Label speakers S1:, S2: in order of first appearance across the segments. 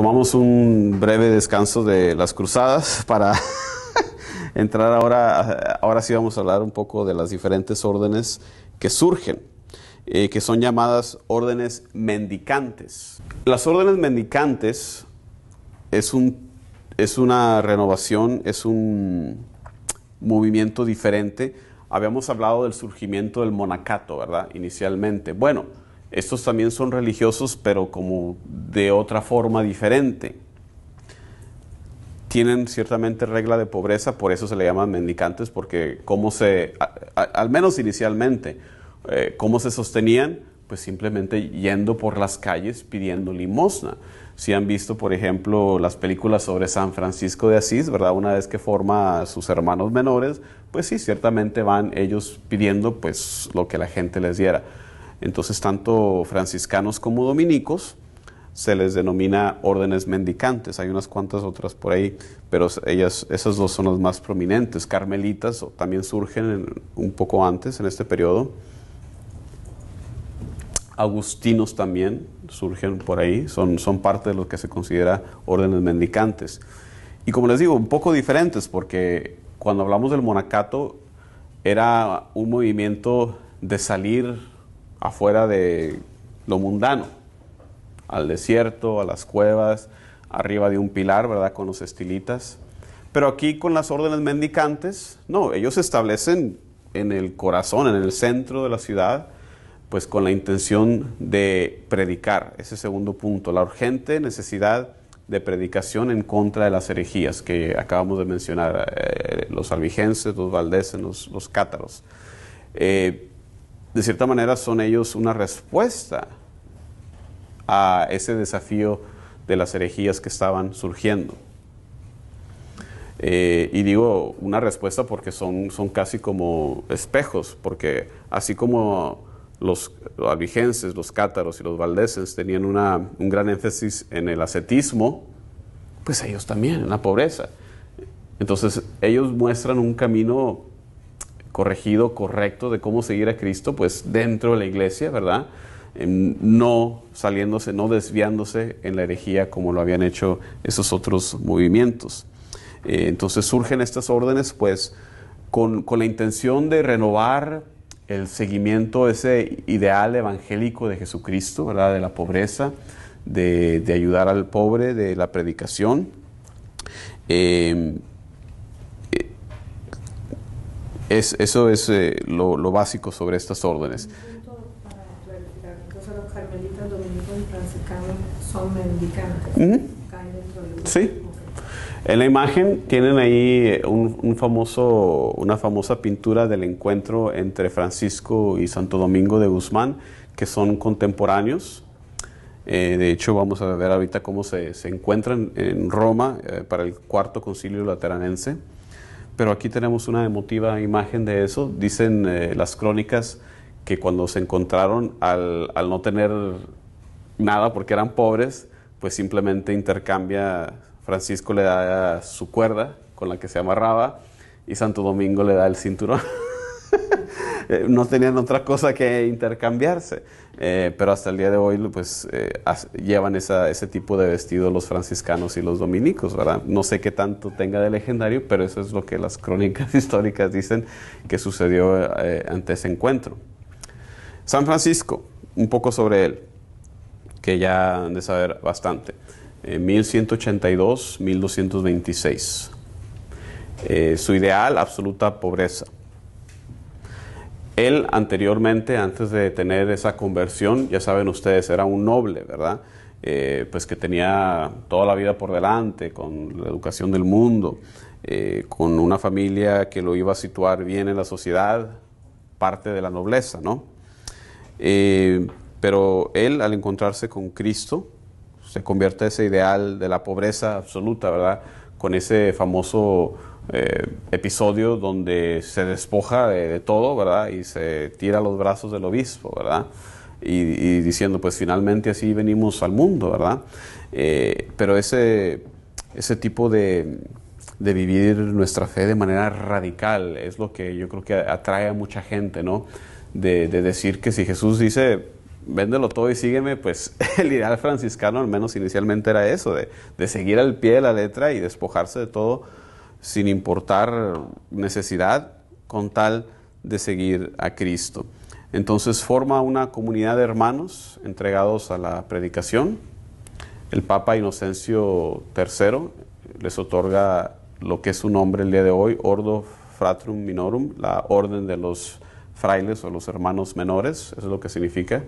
S1: tomamos un breve descanso de las cruzadas para entrar ahora, ahora sí vamos a hablar un poco de las diferentes órdenes que surgen, eh, que son llamadas órdenes mendicantes. Las órdenes mendicantes es, un, es una renovación, es un movimiento diferente. Habíamos hablado del surgimiento del monacato, ¿verdad? Inicialmente. Bueno, estos también son religiosos, pero como de otra forma diferente. Tienen ciertamente regla de pobreza, por eso se le llaman mendicantes, porque cómo se, al menos inicialmente, eh, cómo se sostenían, pues simplemente yendo por las calles pidiendo limosna. Si han visto, por ejemplo, las películas sobre San Francisco de Asís, ¿verdad? Una vez que forma a sus hermanos menores, pues sí, ciertamente van ellos pidiendo pues lo que la gente les diera entonces, tanto franciscanos como dominicos se les denomina órdenes mendicantes. Hay unas cuantas otras por ahí, pero ellas, esas dos son las más prominentes. Carmelitas también surgen un poco antes, en este periodo. Agustinos también surgen por ahí, son, son parte de lo que se considera órdenes mendicantes. Y como les digo, un poco diferentes, porque cuando hablamos del monacato, era un movimiento de salir afuera de lo mundano, al desierto, a las cuevas, arriba de un pilar, ¿verdad? Con los estilitas. Pero aquí con las órdenes mendicantes, no, ellos se establecen en el corazón, en el centro de la ciudad, pues con la intención de predicar. Ese segundo punto, la urgente necesidad de predicación en contra de las herejías que acabamos de mencionar, eh, los albigenses, los valdeses, los, cátaros. Eh, de cierta manera son ellos una respuesta a ese desafío de las herejías que estaban surgiendo. Eh, y digo una respuesta porque son, son casi como espejos, porque así como los, los cátaros y los valdeses tenían un gran énfasis en el ascetismo, pues ellos también, en la pobreza. Entonces ellos muestran un camino corregido, correcto de cómo seguir a Cristo, pues dentro de la iglesia, ¿verdad? Em, no saliéndose, no desviándose en la herejía como lo habían hecho esos otros movimientos. Eh, entonces surgen estas órdenes pues con, la intención de renovar el seguimiento, ese ideal evangélico de Jesucristo, ¿verdad? De la pobreza, de, ayudar al pobre, de la predicación. Em, eso es eh, lo, básico sobre estas órdenes. son mendicantes. Sí. En la imagen tienen ahí eh, un, famoso, una famosa pintura del encuentro entre Francisco y Santo Domingo de Guzmán, que son contemporáneos. Eh, de hecho, vamos a ver ahorita cómo se, encuentran en Roma para el cuarto concilio lateranense pero aquí tenemos una emotiva imagen de eso. Dicen eh, las crónicas que cuando se encontraron al, al, no tener nada porque eran pobres, pues simplemente intercambia, Francisco le da su cuerda con la que se amarraba y Santo Domingo le da el cinturón. Eh, no tenían otra cosa que intercambiarse. Eh, pero hasta el día de hoy pues, eh, llevan ese tipo de vestido los franciscanos y los dominicos, ¿verdad? No sé qué tanto tenga de legendario, pero eso es lo que las crónicas históricas dicen que sucedió ante ese encuentro. San Francisco, un poco sobre él, que ya han de saber bastante. 1182-1226. su ideal, absoluta pobreza. Él anteriormente, antes de tener esa conversión, ya saben ustedes, era un noble, ¿verdad? Eh, pues que tenía toda la vida por delante, con la educación del mundo, eh, con una familia que lo iba a situar bien en la sociedad, parte de la nobleza, ¿no? Eh, pero él, al encontrarse con Cristo, se convierte ese ideal de la pobreza absoluta, ¿verdad? Con ese famoso eh, episodio donde se despoja de, todo, ¿verdad? Y se tira los brazos del obispo, ¿verdad? Y, diciendo, pues finalmente así venimos al mundo, ¿verdad? Eh, pero ese, ese tipo de, vivir nuestra fe de manera radical es lo que yo creo que atrae a mucha gente, ¿no? De, decir que si Jesús dice, véndelo todo y sígueme, pues el ideal franciscano al menos inicialmente era eso, de, de seguir al pie de la letra y despojarse de todo sin importar necesidad, con tal de seguir a Cristo. Entonces forma una comunidad de hermanos entregados a la predicación. El Papa Inocencio III les otorga lo que es su nombre el día de hoy, Ordo Fratrum Minorum, la orden de los frailes o los hermanos menores, eso es lo que significa,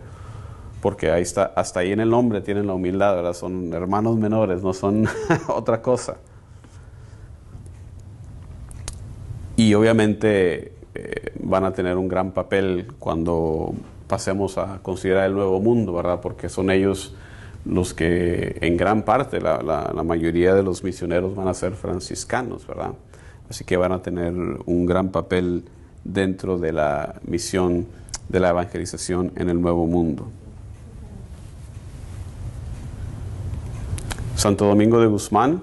S1: porque ahí está, hasta ahí en el nombre tienen la humildad, son hermanos menores, no son otra cosa. y obviamente eh, van a tener un gran papel cuando pasemos a considerar el nuevo mundo, ¿verdad? Porque son ellos los que en gran parte, la, la mayoría de los misioneros van a ser franciscanos, ¿verdad? Así que van a tener un gran papel dentro de la misión de la evangelización en el nuevo mundo. Santo Domingo de Guzmán,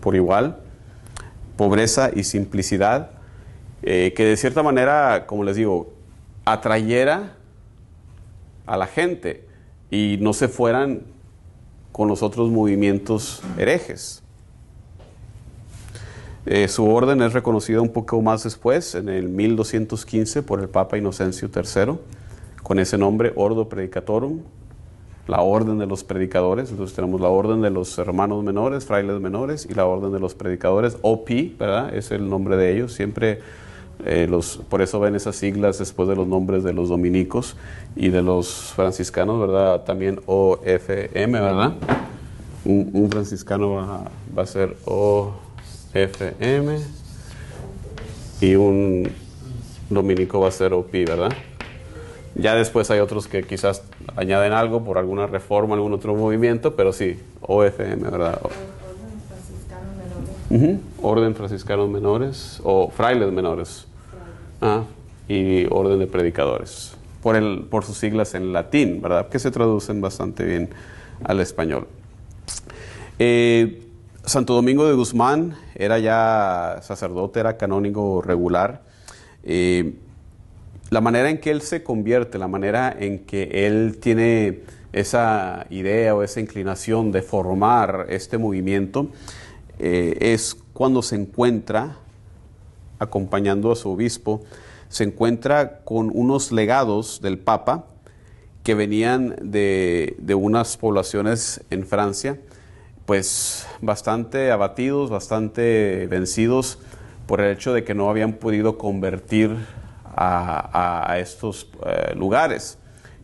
S1: por igual pobreza y simplicidad, eh, que de cierta manera, como les digo, atrayera a la gente y no se fueran con los otros movimientos herejes. Eh, su orden es reconocida un poco más después, en el 1215, por el Papa Inocencio III, con ese nombre, Ordo Predicatorum, la orden de los predicadores, entonces tenemos la orden de los hermanos menores, frailes menores y la orden de los predicadores, OP, ¿verdad? Es el nombre de ellos, siempre eh, los, por eso ven esas siglas después de los nombres de los dominicos y de los franciscanos, ¿verdad? También OFM, ¿verdad? Un, un franciscano va, va, a ser OFM y un dominico va a ser OP, ¿verdad? Ya después hay otros que quizás añaden algo por alguna reforma, algún otro movimiento, pero sí, OFM, ¿verdad? Orden franciscano menores. Orden franciscano menores o frailes menores. Ah, y orden de predicadores. Por, el, por sus siglas en latín, ¿verdad? Que se traducen bastante bien al español. Eh, Santo Domingo de Guzmán era ya sacerdote, era canónigo regular. Eh, la manera en que él se convierte, la manera en que él tiene esa idea o esa inclinación de formar este movimiento, eh, es cuando se encuentra, acompañando a su obispo, se encuentra con unos legados del Papa que venían de, de unas poblaciones en Francia, pues bastante abatidos, bastante vencidos por el hecho de que no habían podido convertir a, estos eh, lugares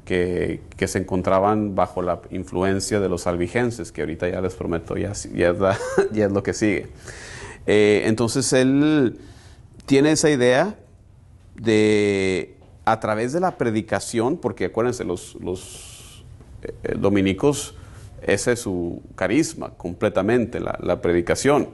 S1: que, se encontraban bajo la influencia de los albigenses, que ahorita ya les prometo, ya, ya, es, lo que sigue. Eh, entonces él tiene esa idea de a través de la predicación, porque acuérdense, los, eh, dominicos, ese es su carisma completamente, la, predicación.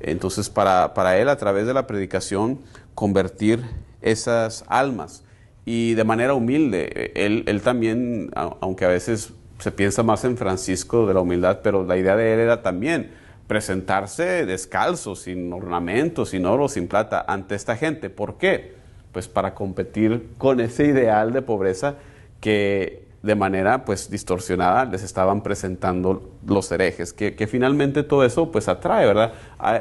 S1: Entonces, para, para, él, a través de la predicación, convertir esas almas. Y de manera humilde, él, también, aunque a veces se piensa más en Francisco de la humildad, pero la idea de él era también presentarse descalzo, sin ornamentos, sin oro, sin plata, ante esta gente. ¿Por qué? Pues para competir con ese ideal de pobreza que de manera pues distorsionada les estaban presentando los herejes, que, que finalmente todo eso pues atrae, ¿verdad?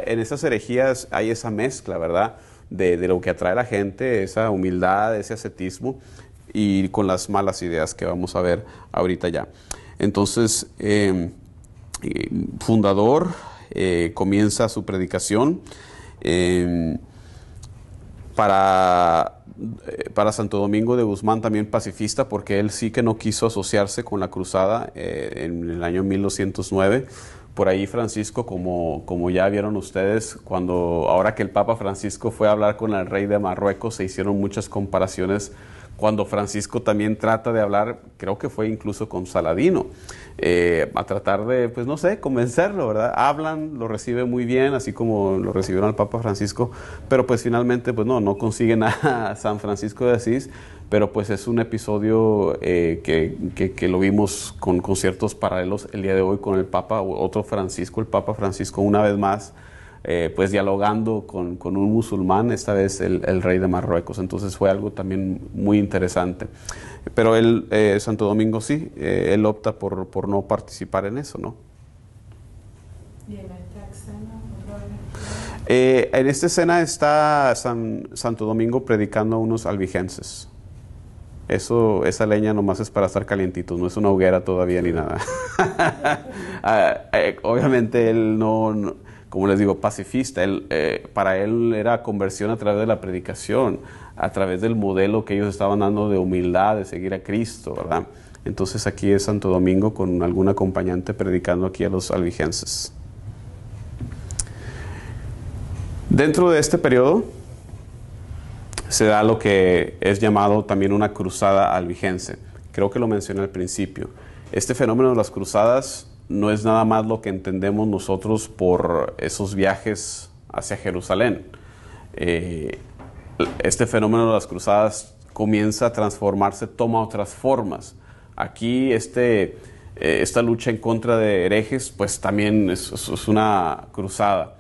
S1: En esas herejías hay esa mezcla, ¿verdad? de, lo que atrae a la gente, esa humildad, ese ascetismo y con las malas ideas que vamos a ver ahorita ya. Entonces, em, eh, fundador eh, comienza su predicación. Em, para, eh, para, Santo Domingo de Guzmán también pacifista, porque él sí que no quiso asociarse con la cruzada en el año 1209. Por ahí Francisco, como, como ya vieron ustedes, cuando ahora que el Papa Francisco fue a hablar con el rey de Marruecos, se hicieron muchas comparaciones cuando Francisco también trata de hablar, creo que fue incluso con Saladino, eh, a tratar de, pues no sé, convencerlo, ¿verdad? Hablan, lo recibe muy bien, así como lo recibieron al Papa Francisco, pero pues finalmente, pues no, no consigue nada San Francisco de Asís, pero pues es un episodio eh, que, lo vimos con, conciertos ciertos paralelos el día de hoy con el Papa, otro Francisco, el Papa Francisco una vez más, eh, pues dialogando con, un musulmán, esta vez el, rey de Marruecos, entonces fue algo también muy interesante. Pero él, eh, Santo Domingo sí, él opta por, no participar en eso, ¿no? en esta escena? está Santo Domingo predicando a unos albigenses. Eso, esa leña nomás es para estar calientito, no es una hoguera todavía ni nada. Ah, eh, obviamente él no, como les digo, pacifista, él, eh, para él era conversión a través de la predicación, a través del modelo que ellos estaban dando de humildad, de seguir a Cristo, ¿verdad? Entonces aquí es Santo Domingo con algún acompañante predicando aquí a los albigenses. Dentro de este periodo, se da lo que es llamado también una cruzada albigense. Creo que lo mencioné al principio. Este fenómeno de las cruzadas no es nada más lo que entendemos nosotros por esos viajes hacia Jerusalén. Eh, este fenómeno de las cruzadas comienza a transformarse, toma otras formas. Aquí este, eh, esta lucha en contra de herejes, pues también es una cruzada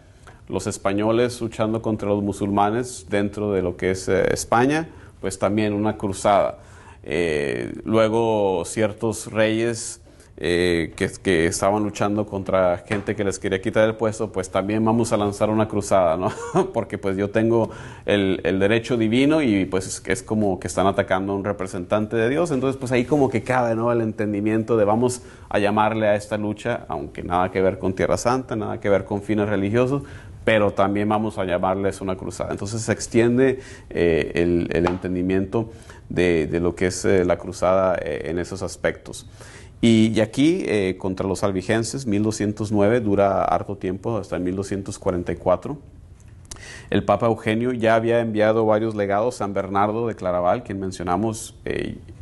S1: los españoles luchando contra los musulmanes dentro de lo que es eh, España, pues también una cruzada. Eh, luego ciertos reyes eh, que, que, estaban luchando contra gente que les quería quitar el puesto, pues también vamos a lanzar una cruzada, ¿no? Porque pues yo tengo el, el, derecho divino y pues es, como que están atacando a un representante de Dios, entonces pues ahí como que cabe, ¿no? El entendimiento de vamos a llamarle a esta lucha, aunque nada que ver con Tierra Santa, nada que ver con fines religiosos, pero también vamos a llamarles una cruzada. Entonces se extiende eh, el, entendimiento de, lo que es eh, la cruzada eh, en esos aspectos. Y, aquí, contra los albigenses, 1209, dura harto tiempo, hasta 1244. El Papa Eugenio ya había enviado varios legados, San Bernardo de Claraval, quien mencionamos,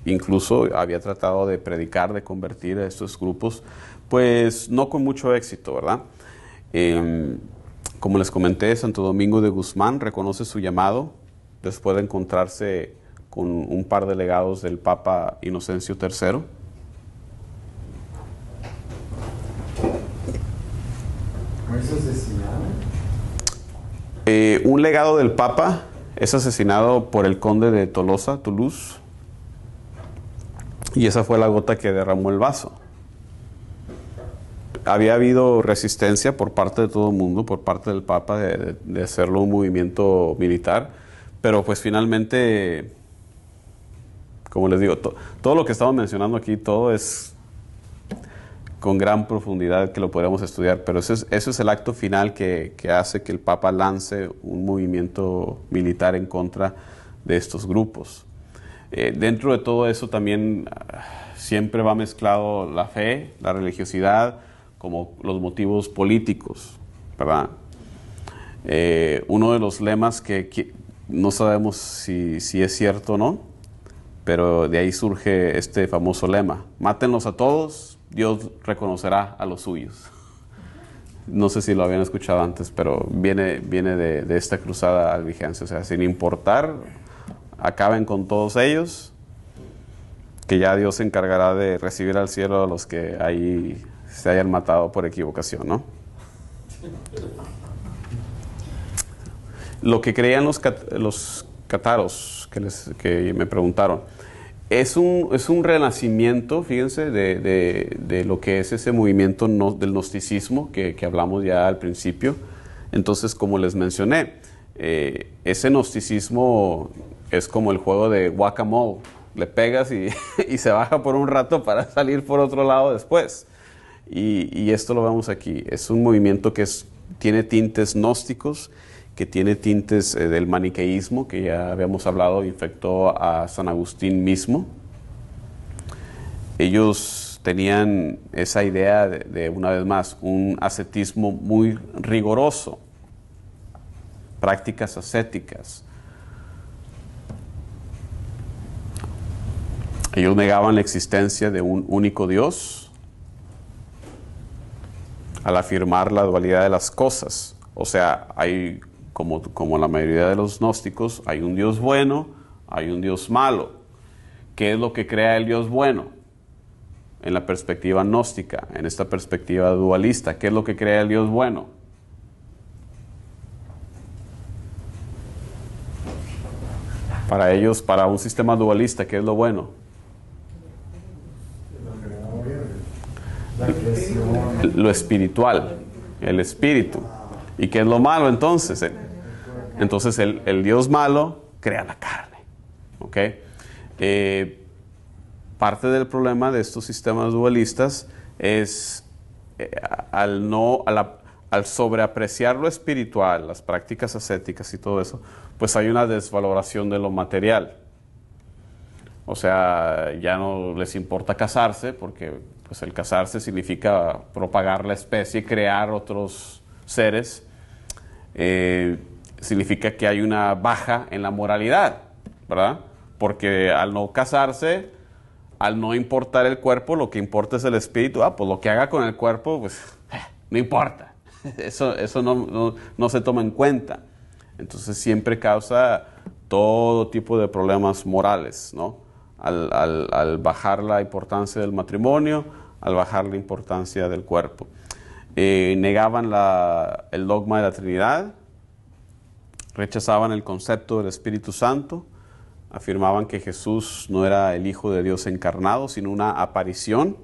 S1: incluso había tratado de predicar, de convertir a estos grupos, pues no con mucho éxito, ¿verdad? Em, como les comenté, Santo Domingo de Guzmán reconoce su llamado después de encontrarse con un par de legados del Papa Inocencio III. Eh, un legado del Papa es asesinado por el conde de Tolosa, Toulouse, y esa fue la gota que derramó el vaso había habido resistencia por parte de todo el mundo, por parte del Papa, de, hacerlo un movimiento militar, pero pues finalmente, como les digo, todo lo que estamos mencionando aquí, todo es con gran profundidad que lo podemos estudiar, pero eso es, el acto final que, hace que el Papa lance un movimiento militar en contra de estos grupos. Eh, dentro de todo eso también ah, siempre va mezclado la fe, la religiosidad, como los motivos políticos, ¿verdad? Eh, uno de los lemas que, no sabemos si, si, es cierto o no, pero de ahí surge este famoso lema, mátenlos a todos, Dios reconocerá a los suyos. No sé si lo habían escuchado antes, pero viene, viene de, de esta cruzada al vigencia, o sea, sin importar, acaben con todos ellos, que ya Dios se encargará de recibir al cielo a los que ahí se hayan matado por equivocación, ¿no? Lo que creían los, los cataros que, me preguntaron, es un, es un renacimiento, fíjense, de, lo que es ese movimiento del gnosticismo que, hablamos ya al principio. Entonces, como les mencioné, eh, ese gnosticismo es como el juego de guacamole. Le pegas y, y, se baja por un rato para salir por otro lado después. Y, esto lo vemos aquí. Es un movimiento que tiene tintes gnósticos, que tiene tintes eh, del maniqueísmo, que ya habíamos hablado, infectó a San Agustín mismo. Ellos tenían esa idea de, una vez más, un ascetismo muy rigoroso, prácticas ascéticas. Ellos negaban la existencia de un único Dios, al afirmar la dualidad de las cosas. O sea, hay, como, como la mayoría de los gnósticos, hay un Dios bueno, hay un Dios malo. ¿Qué es lo que crea el Dios bueno? En la perspectiva gnóstica, en esta perspectiva dualista, ¿qué es lo que crea el Dios bueno? Para ellos, para un sistema dualista, ¿qué es lo bueno? lo espiritual, el espíritu. ¿Y qué es lo malo entonces? Eh, entonces el, Dios malo crea la carne. ¿ok? Eh, parte del problema de estos sistemas dualistas es eh, al, no, al sobreapreciar lo espiritual, las prácticas ascéticas y todo eso, pues hay una desvaloración de lo material. O sea, ya no les importa casarse porque pues el casarse significa propagar la especie, crear otros seres. Eh, significa que hay una baja en la moralidad, ¿verdad? Porque al no casarse, al no importar el cuerpo, lo que importa es el espíritu. Ah, pues lo que haga con el cuerpo, pues eh, no importa. Eso, no se toma en cuenta. Entonces siempre causa todo tipo de problemas morales, ¿no? al, bajar la importancia del matrimonio, al bajar la importancia del cuerpo. Eh, negaban el dogma de la Trinidad, rechazaban el concepto del Espíritu Santo, afirmaban que Jesús no era el Hijo de Dios encarnado, sino una aparición,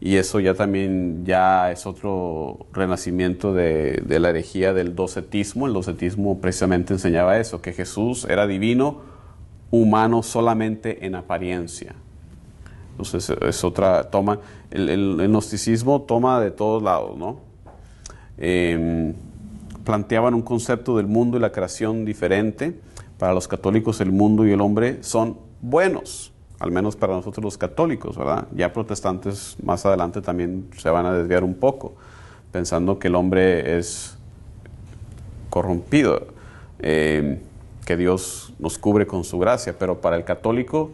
S1: y eso ya también ya es otro renacimiento de, de la herejía del docetismo. El docetismo precisamente enseñaba eso, que Jesús era divino, humano solamente en apariencia. Entonces es otra toma, el, gnosticismo toma de todos lados, ¿no? Em, planteaban un concepto del mundo y la creación diferente. Para los católicos el mundo y el hombre son buenos, al menos para nosotros los católicos, ¿verdad? Ya protestantes más adelante también se van a desviar un poco, pensando que el hombre es corrompido. Em, que Dios nos cubre con su gracia, pero para el católico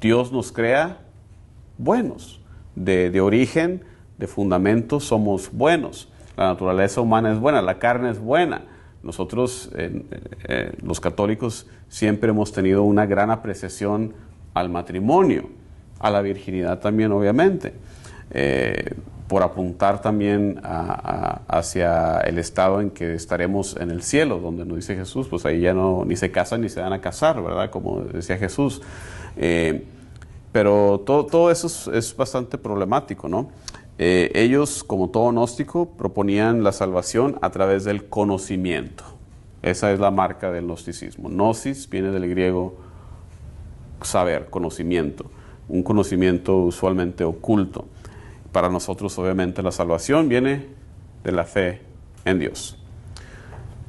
S1: Dios nos crea buenos, de, origen, de fundamento somos buenos, la naturaleza humana es buena, la carne es buena. Nosotros, eh, eh, los católicos, siempre hemos tenido una gran apreciación al matrimonio, a la virginidad también, obviamente. Eh, por apuntar también hacia el estado en que estaremos en el cielo, donde nos dice Jesús, pues ahí ya no ni se casan ni se dan a casar, ¿verdad? Como decía Jesús. Eh, pero todo, eso es, bastante problemático, ¿no? Eh, ellos, como todo gnóstico, proponían la salvación a través del conocimiento. Esa es la marca del gnosticismo. Gnosis viene del griego saber, conocimiento, un conocimiento usualmente oculto para nosotros obviamente la salvación viene de la fe en Dios.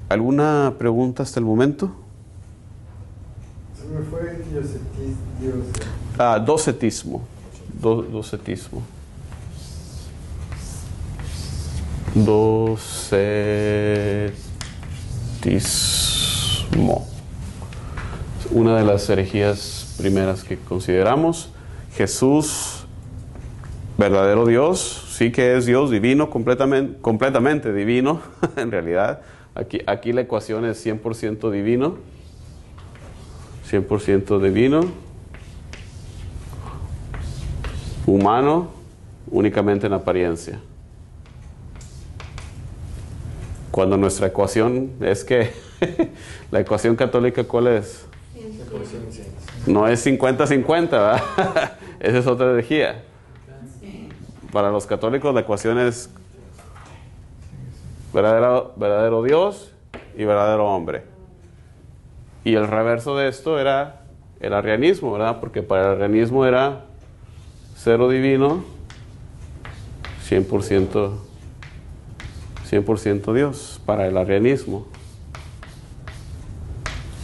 S1: ¿Alguna pregunta hasta el momento? Se Me fue dios. Ah, docetismo. Do, docetismo. Docetismo. Una de las herejías primeras que consideramos. Jesús verdadero Dios, sí que es Dios divino, completamente, completamente divino, en realidad. Aquí, aquí la ecuación es 100% divino, 100% divino, humano, únicamente en apariencia. Cuando nuestra ecuación es que, la ecuación católica, ¿cuál es? No es 50-50, Esa es otra energía para los católicos la ecuación es verdadero, verdadero Dios y verdadero hombre. Y el reverso de esto era el arrianismo, ¿verdad? Porque para el arrianismo era cero divino, 100%, 100 Dios, para el arrianismo.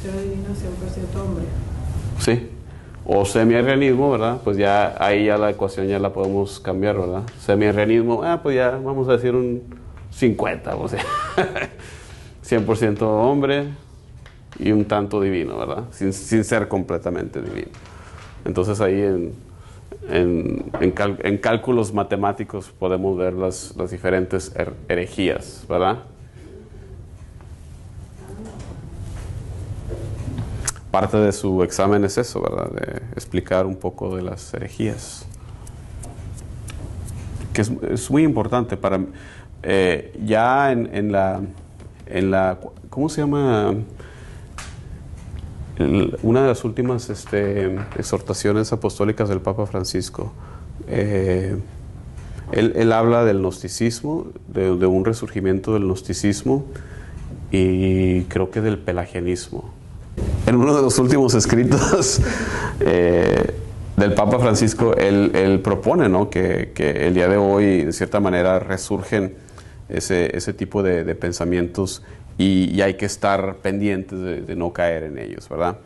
S1: Cero divino, 100% hombre. Sí o semi-realismo, ¿verdad? Pues ya ahí ya la ecuación ya la podemos cambiar, ¿verdad? semi ah, pues ya vamos a decir un 50, o sea, 100% hombre y un tanto divino, ¿verdad? Sin, ser completamente divino. Entonces ahí en, cálculos matemáticos podemos ver las, las diferentes er, herejías, ¿verdad? parte de su examen es eso, ¿verdad? De explicar un poco de las herejías. Que es, muy importante para... Eh, ya en, la, en la... ¿Cómo se llama? una de las últimas este, exhortaciones apostólicas del Papa Francisco. Eh, él, habla del gnosticismo, de, de, un resurgimiento del gnosticismo y creo que del pelagianismo en uno de los últimos escritos eh, del Papa Francisco, él, propone ¿no? que, el día de hoy, de cierta manera, resurgen ese, tipo de, pensamientos y, hay que estar pendientes de, no caer en ellos, ¿verdad?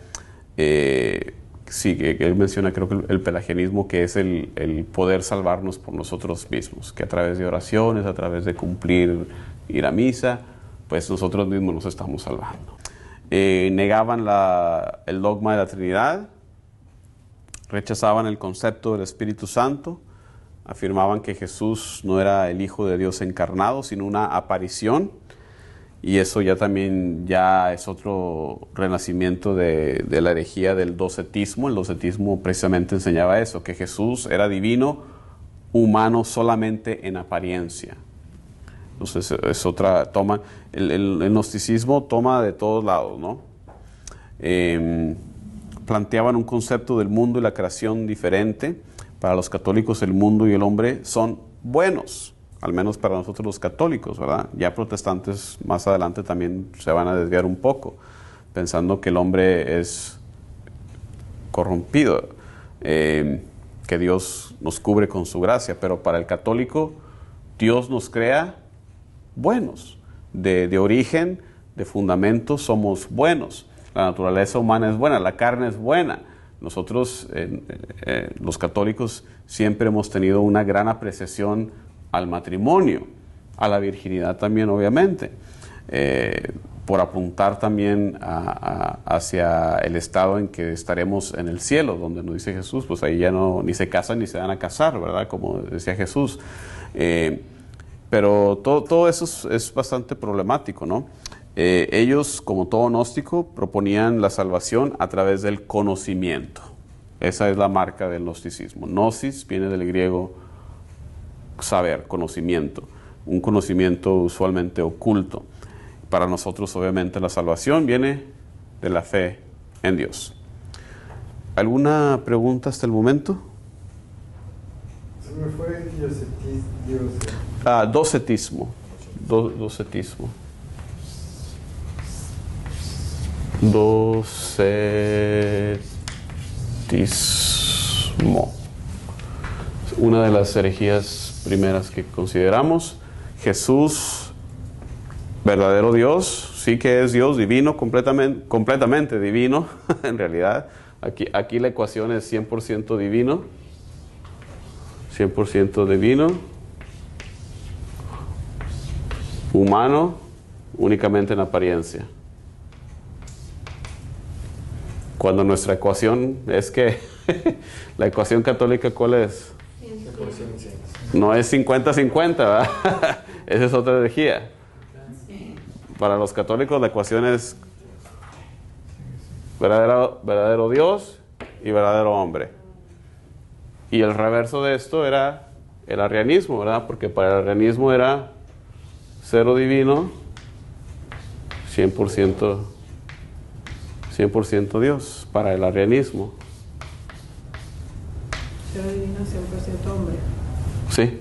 S1: Eh, sí, que, él menciona, creo que el, el pelagianismo, que es el, el, poder salvarnos por nosotros mismos, que a través de oraciones, a través de cumplir, ir a misa, pues nosotros mismos nos estamos salvando. Eh, negaban el dogma de la Trinidad, rechazaban el concepto del Espíritu Santo, afirmaban que Jesús no era el Hijo de Dios encarnado, sino una aparición, y eso ya también ya es otro renacimiento de, de la herejía del docetismo. El docetismo precisamente enseñaba eso, que Jesús era divino, humano solamente en apariencia. Entonces pues es otra toma. El, gnosticismo toma de todos lados, ¿no? Em, planteaban un concepto del mundo y la creación diferente. Para los católicos el mundo y el hombre son buenos, al menos para nosotros los católicos, ¿verdad? Ya protestantes más adelante también se van a desviar un poco, pensando que el hombre es corrompido, em, que Dios nos cubre con su gracia, pero para el católico Dios nos crea buenos, de, origen, de fundamento somos buenos. La naturaleza humana es buena, la carne es buena. Nosotros, eh, eh, los católicos, siempre hemos tenido una gran apreciación al matrimonio, a la virginidad también, obviamente, eh, por apuntar también hacia el estado en que estaremos en el cielo, donde nos dice Jesús, pues ahí ya no, ni se casan ni se dan a casar, ¿verdad? Como decía Jesús. Pero todo, eso es, bastante problemático, ¿no? Eh, ellos, como todo gnóstico, proponían la salvación a través del conocimiento. Esa es la marca del gnosticismo. Gnosis viene del griego saber, conocimiento, un conocimiento usualmente oculto. Para nosotros, obviamente, la salvación viene de la fe en Dios. ¿Alguna pregunta hasta el momento? me fue Ah, docetismo. docetismo. Docetismo. Una de las herejías primeras que consideramos. Jesús, verdadero Dios, sí que es Dios divino, completamente, completamente divino, en realidad. Aquí, aquí la ecuación es 100% divino 100% divino, humano, únicamente en apariencia. Cuando nuestra ecuación es que, la ecuación católica cuál es? No es 50-50, esa es otra energía. Para los católicos la ecuación es verdadero, verdadero Dios y verdadero hombre. Y el reverso de esto era el arrianismo, ¿verdad? Porque para el arrianismo era cero divino, 100%, 100 Dios, para el arrianismo. Cero divino, 100% hombre. Sí.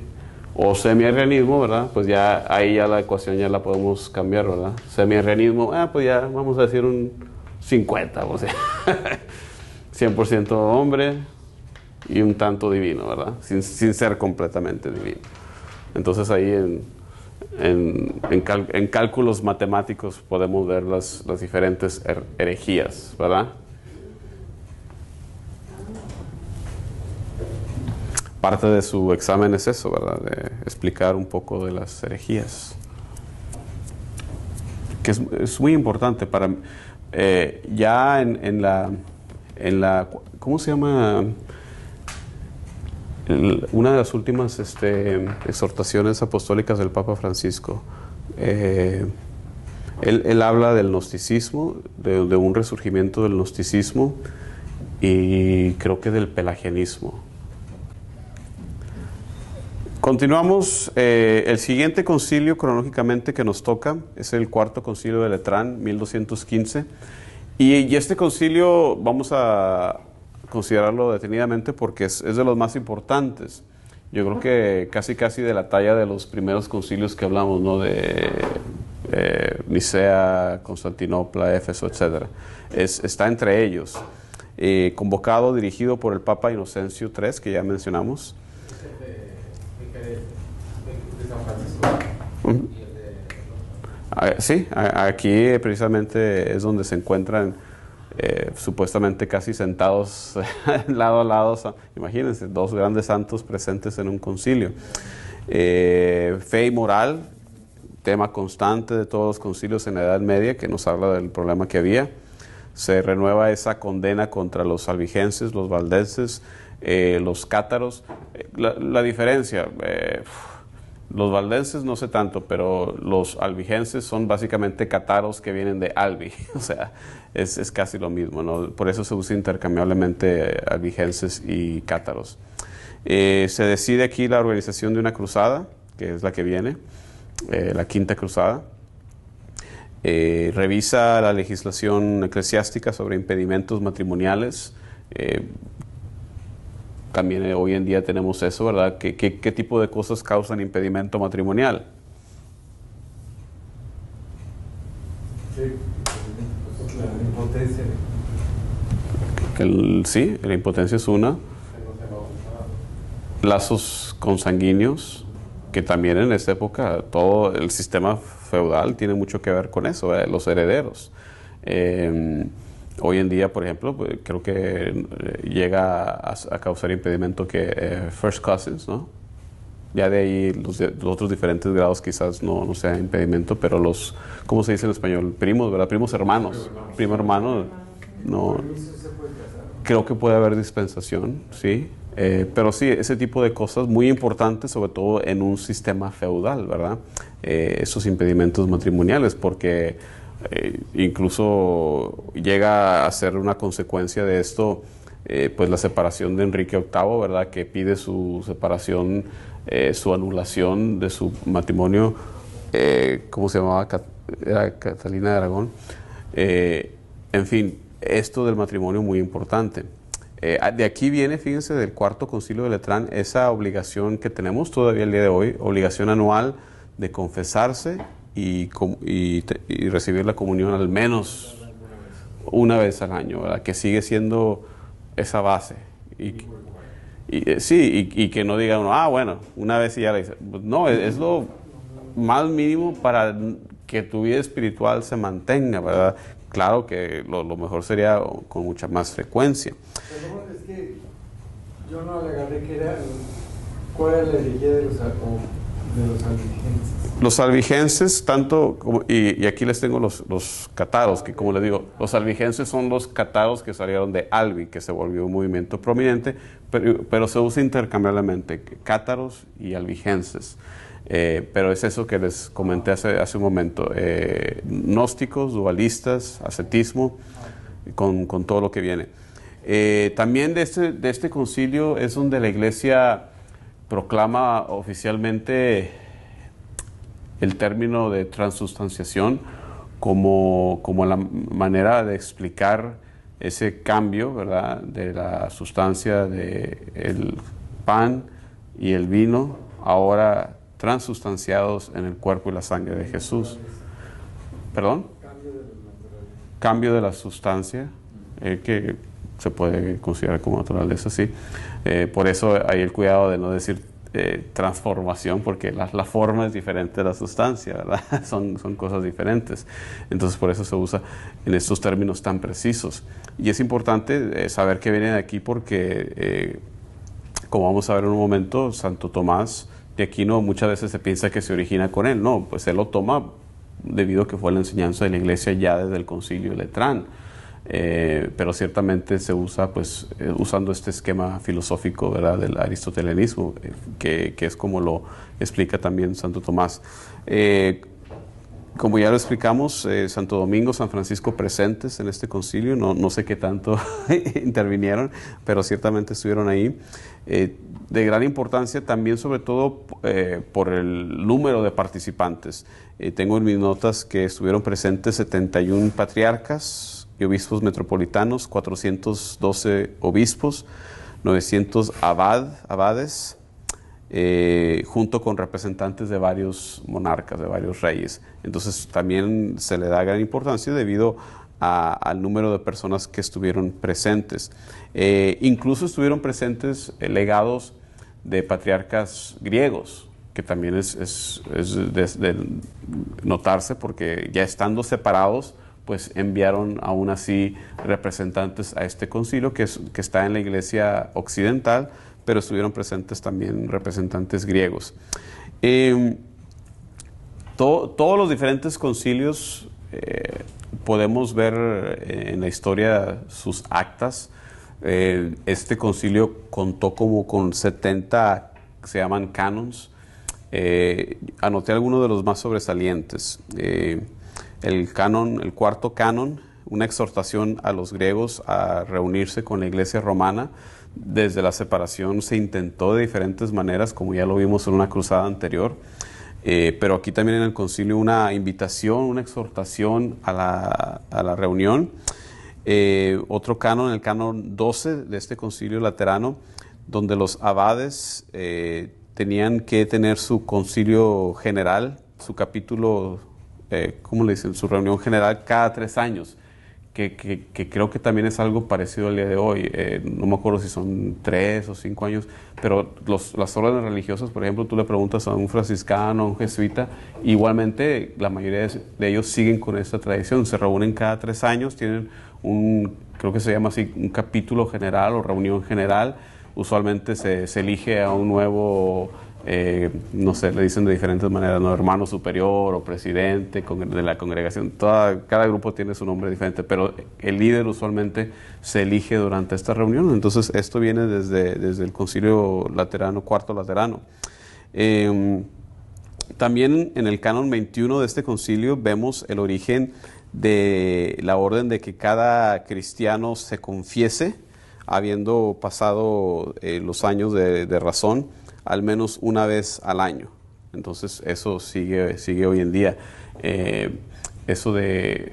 S1: O semiarrianismo, ¿verdad? Pues ya ahí ya la ecuación ya la podemos cambiar, ¿verdad? Semiarrianismo, ah, pues ya vamos a decir un 50, o sea. 100% hombre, y un tanto divino, ¿verdad? Sin, ser completamente divino. Entonces ahí en, cálculos matemáticos podemos ver las, las diferentes herejías, ¿verdad? Parte de su examen es eso, ¿verdad? De explicar un poco de las herejías. Que es, muy importante para... Eh, ya en, en, la, en la... ¿Cómo se llama? una de las últimas este, exhortaciones apostólicas del Papa Francisco, eh, él, habla del gnosticismo, de, un resurgimiento del gnosticismo y creo que del pelagianismo. Continuamos. Eh, el siguiente concilio cronológicamente que nos toca es el cuarto concilio de Letrán, 1215. y este concilio vamos a, considerarlo detenidamente porque es, de los más importantes. Yo creo que casi casi de la talla de los primeros concilios que hablamos, ¿no? De eh, Nicea, Constantinopla, Éfeso, etc. Es, está entre ellos. Eh, convocado, dirigido por el Papa Inocencio III, que ya mencionamos. Ah, sí, aquí precisamente es donde se encuentran eh, supuestamente casi sentados lado a lado, imagínense, dos grandes santos presentes en un concilio. Eh, fe y moral, tema constante de todos los concilios en la Edad Media, que nos habla del problema que había. Se renueva esa condena contra los albigenses, los valdenses, eh, los cátaros. la diferencia, los valdenses no sé tanto, pero los albigenses son básicamente cátaros que vienen de Albi, o sea, es, casi lo mismo, Por eso se usa intercambiablemente albigenses y cátaros. Eh, se decide aquí la organización de una cruzada, que es la que viene, eh, la quinta cruzada. Eh, revisa la legislación eclesiástica sobre impedimentos matrimoniales también eh, hoy en día tenemos eso, ¿verdad? ¿Qué, qué, tipo de cosas causan impedimento matrimonial? Sí, la impotencia. sí, la impotencia es una. Lazos consanguíneos, que también en esta época todo el sistema feudal tiene mucho que ver con eso, ¿eh? los herederos. Em, Hoy en día, por ejemplo, pues, creo que eh, llega a, causar impedimento que eh, first cousins, ¿no? Ya de ahí los, otros diferentes grados quizás no, no, sea impedimento, pero los, ¿cómo se dice en español? Primos, ¿verdad? Primos hermanos. Primo hermano, no. Creo que puede haber dispensación, ¿sí? Eh, pero sí, ese tipo de cosas muy importantes, sobre todo en un sistema feudal, ¿verdad? esos impedimentos matrimoniales, porque eh, incluso llega a ser una consecuencia de esto, eh, pues la separación de Enrique VIII, ¿verdad? Que pide su separación, eh, su anulación de su matrimonio, ¿cómo se llamaba? era Catalina de Aragón. en fin, esto del matrimonio muy importante. Ah, de aquí viene, fíjense, del cuarto concilio de Letrán, esa obligación que tenemos todavía el día de hoy, obligación anual de confesarse y, recibir la comunión al menos una vez al año, que sigue siendo esa base. Y, eh, sí, y, que no diga uno, ah, bueno, una vez y ya la hice. Pues no, es, lo más mínimo para que tu vida espiritual se mantenga, ¿verdad? Claro que lo, mejor sería con mucha más frecuencia. yo no le que era cuál era la de de los albigenses. Los tanto y, aquí les tengo los, cataros, que como les digo, los albigenses son los cataros que salieron de Albi, que se volvió un movimiento prominente, pero, se usa intercambiablemente, cátaros y albigenses. Eh, pero es eso que les comenté hace, hace un momento, eh, gnósticos, dualistas, ascetismo, con, todo lo que viene. Eh, también de este, de este concilio es donde la iglesia proclama oficialmente el término de transustanciación como, la manera de explicar ese cambio ¿verdad? de la sustancia del el pan y el vino, ahora transustanciados en el cuerpo y la sangre de Jesús. ¿Perdón? Cambio de la sustancia, eh, que se puede considerar como naturaleza, sí. Eh, por eso hay el cuidado de no decir eh, transformación, porque la, forma es diferente de la sustancia, ¿verdad? Son, cosas diferentes. Entonces, por eso se usa en estos términos tan precisos. Y es importante eh, saber que viene de aquí porque, como vamos a ver en un momento, Santo Tomás de Aquino muchas veces se piensa que se origina con él. No, pues él lo toma debido a que fue la enseñanza de la iglesia ya desde el concilio de Letrán. Eh, pero ciertamente se usa, pues, eh, usando este esquema filosófico ¿verdad? del aristotelianismo, eh, que, es como lo explica también Santo Tomás. como ya lo explicamos, Santo Domingo, San Francisco presentes en este concilio, no, no sé qué tanto intervinieron, pero ciertamente estuvieron ahí. de gran importancia también, sobre todo, por el número de participantes. tengo en mis notas que estuvieron presentes 71 patriarcas, y obispos metropolitanos, 412 obispos, 900 abades, eh, junto con representantes de varios monarcas, de varios reyes. Entonces también se le da gran importancia debido al número de personas que estuvieron presentes. Eh, incluso estuvieron presentes eh, legados de patriarcas griegos, que también es, es, de notarse porque ya estando separados, pues enviaron aún así representantes a este concilio que, está en la iglesia occidental, pero estuvieron presentes también representantes griegos. Em, todos los diferentes concilios eh, podemos ver eh, en la historia sus actas. Eh, este concilio contó como con 70, se llaman canons. anoté algunos de los más sobresalientes el canon, el cuarto canon, una exhortación a los griegos a reunirse con la iglesia romana. Desde la separación se intentó de diferentes maneras, como ya lo vimos en una cruzada anterior. Eh, pero aquí también en el concilio una invitación, una exhortación a la, reunión. Eh, otro canon, el canon 12 de este concilio laterano, donde los abades eh, tenían que tener su concilio general, su capítulo eh, ¿cómo le dicen? Su reunión general cada tres años, que, creo que también es algo parecido al día de hoy. Eh, no me acuerdo si son tres o cinco años, pero las órdenes religiosas, por ejemplo, tú le preguntas a un franciscano, a un jesuita, igualmente la mayoría de ellos siguen con esta tradición. Se reúnen cada tres años, tienen un, creo que se llama así, un capítulo general o reunión general. Usualmente se elige a un nuevo eh, no sé, le dicen de diferentes maneras, ¿no? hermano superior o presidente de la congregación, cada grupo tiene su nombre diferente, pero el líder usualmente se elige durante esta reunión, entonces esto viene desde, desde el concilio laterano, cuarto laterano. Em, también en el canon 21 de este concilio vemos el origen de la orden de que cada cristiano se confiese, habiendo pasado eh, los años de razón al menos una vez al año. Entonces eso sigue, sigue hoy en día. Eh, eso de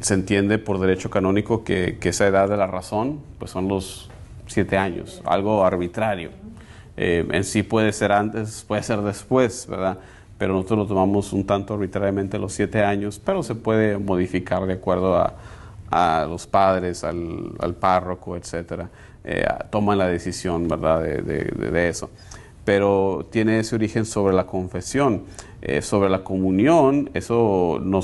S1: se entiende por derecho canónico que, esa edad de la razón pues son los siete años, algo arbitrario. Eh, en sí puede ser antes, puede ser después, ¿verdad? Pero nosotros lo tomamos un tanto arbitrariamente los siete años, pero se puede modificar de acuerdo a, los padres, al, párroco, etcétera. Eh, toman la decisión, ¿verdad?, de eso pero tiene ese origen sobre la confesión. Eh, sobre la comunión, eso, no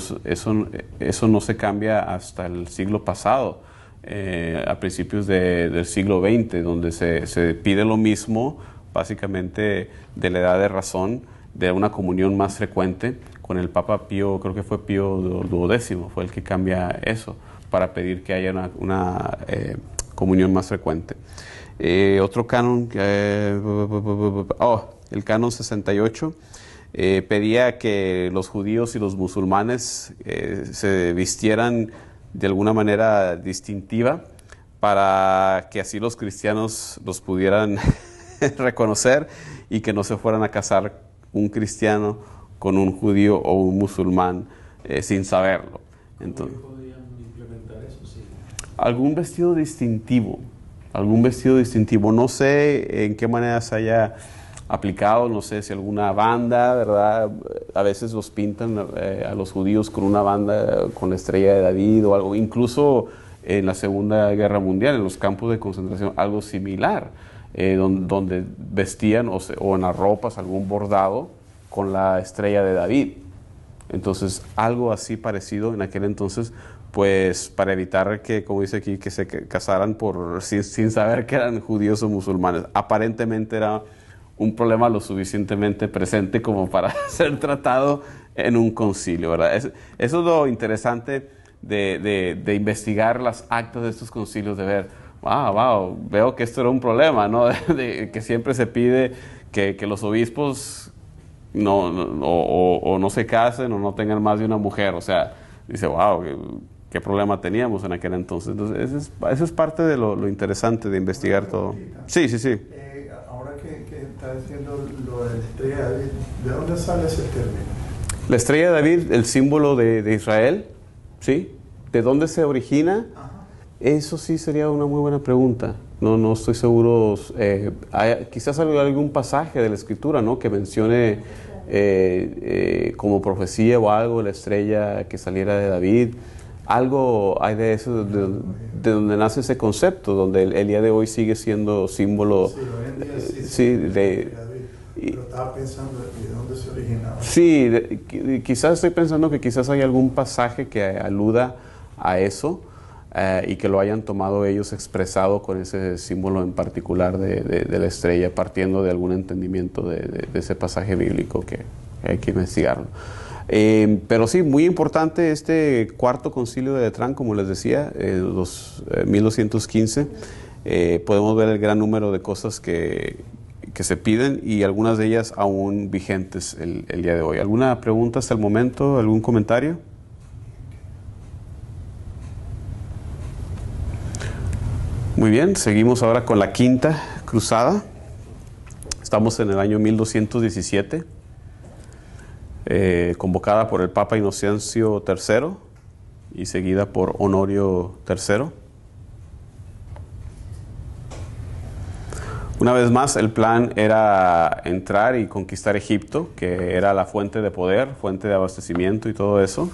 S1: se cambia hasta el siglo pasado. Eh, a principios del siglo XX, donde se, pide lo mismo, básicamente de la edad de razón, de una comunión más frecuente con el Papa Pío, creo que fue Pío XII, fue el que cambia eso, para pedir que haya una, eh, comunión más frecuente. Eh, otro canon, el canon 68, eh, pedía que los judíos y los musulmanes eh, se vistieran de alguna manera distintiva para que así los cristianos los pudieran reconocer y que no se fueran a casar un cristiano con un judío o un musulmán sin saberlo. Entonces, implementar eso? Algún vestido distintivo algún vestido distintivo. No sé en qué manera se haya aplicado, no sé si alguna banda, ¿verdad? A veces los pintan eh, a los judíos con una banda con la estrella de David o algo, incluso en la Segunda Guerra Mundial, en los campos de concentración, algo similar, eh, donde, vestían o, o en las ropas algún bordado con la estrella de David. Entonces, algo así parecido en aquel entonces pues para evitar que, como dice aquí, que se casaran por, sin, saber que eran judíos o musulmanes. Aparentemente era un problema lo suficientemente presente como para ser tratado en un concilio, ¿verdad? eso es lo interesante de, investigar las actas de estos concilios, de ver, wow, ah, wow, veo que esto era un problema, ¿no? De, que siempre se pide que, los obispos no, o, no se casen o no tengan más de una mujer, o sea, dice, wow, qué problema teníamos en aquel entonces. Entonces, eso es, parte de lo, interesante de investigar todo. Sí, sí, sí. Eh, ahora que, que, diciendo lo de la estrella de David, ¿de dónde sale ese término? La estrella de David, el símbolo de, Israel, ¿sí? ¿De dónde se origina? Eso sí sería una muy buena pregunta. No, no estoy seguro. Eh, quizás algún pasaje de la escritura, ¿no? Que mencione eh, eh, como profecía o algo la estrella que saliera de David algo hay de eso, de, donde nace ese concepto, donde el, día de hoy sigue siendo símbolo. Sí, de, estaba pensando de dónde se originaba. Sí, quizás estoy pensando que quizás hay algún pasaje que aluda a eso eh, y que lo hayan tomado ellos expresado con ese símbolo en particular de, la estrella, partiendo de algún entendimiento de, ese pasaje bíblico que, que hay que investigarlo. Em, pero sí, muy importante este cuarto concilio de Detrán, como les decía, eh, 1215. Eh, eh, podemos ver el gran número de cosas que, que, se piden y algunas de ellas aún vigentes el, el día de hoy. ¿Alguna pregunta hasta el momento? ¿Algún comentario? Muy bien, seguimos ahora con la quinta cruzada. Estamos en el año 1217. Eh, convocada por el Papa Inocencio III y seguida por Honorio III. Una vez más, el plan era entrar y conquistar Egipto, que era la fuente de poder, fuente de abastecimiento y todo eso.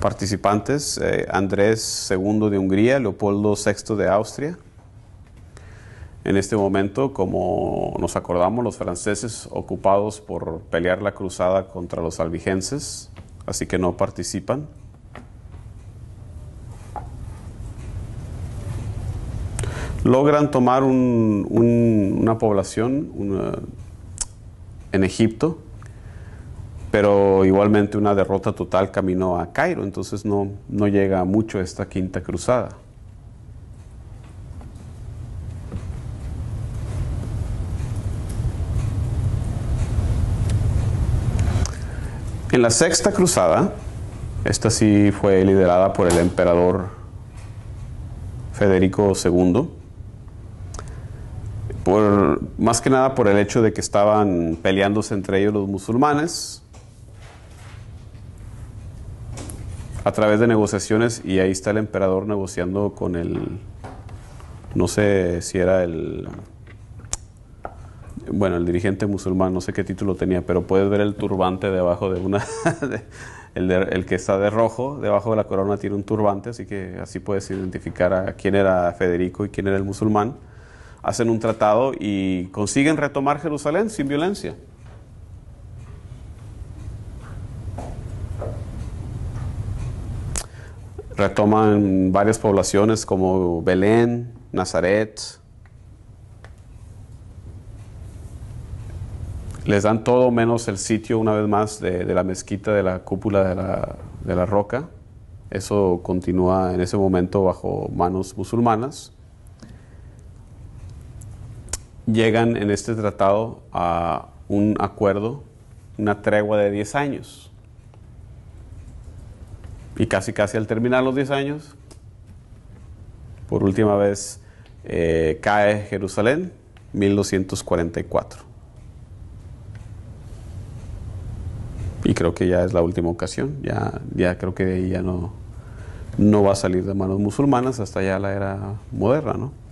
S1: Participantes, eh, Andrés II de Hungría, Leopoldo VI de Austria, en este momento, como nos acordamos, los franceses ocupados por pelear la cruzada contra los albigenses, así que no participan. Logran tomar una población en Egipto, pero igualmente una derrota total camino a Cairo, entonces no, no llega mucho esta quinta cruzada. En la sexta cruzada, esta sí fue liderada por el emperador Federico II, por, más que nada por el hecho de que estaban peleándose entre ellos los musulmanes a través de negociaciones y ahí está el emperador negociando con el, no sé si era el bueno, el dirigente musulmán, no sé qué título tenía, pero puedes ver el turbante debajo de una, el, que está de rojo, debajo de la corona tiene un turbante, así que así puedes identificar a quién era Federico y quién era el musulmán. Hacen un tratado y consiguen retomar Jerusalén sin violencia. Retoman varias poblaciones como Belén, Nazaret, les dan todo menos el sitio, una vez más, de, la mezquita, de la cúpula de la, roca. Eso continúa en ese momento bajo manos musulmanas. Llegan en este tratado a un acuerdo, una tregua de 10 años. Y casi, casi al terminar los 10 años, por última vez eh, cae Jerusalén, 1244. y creo que ya es la última ocasión, ya, ya creo que de ya no, no va a salir de manos musulmanas hasta ya la era moderna, ¿no?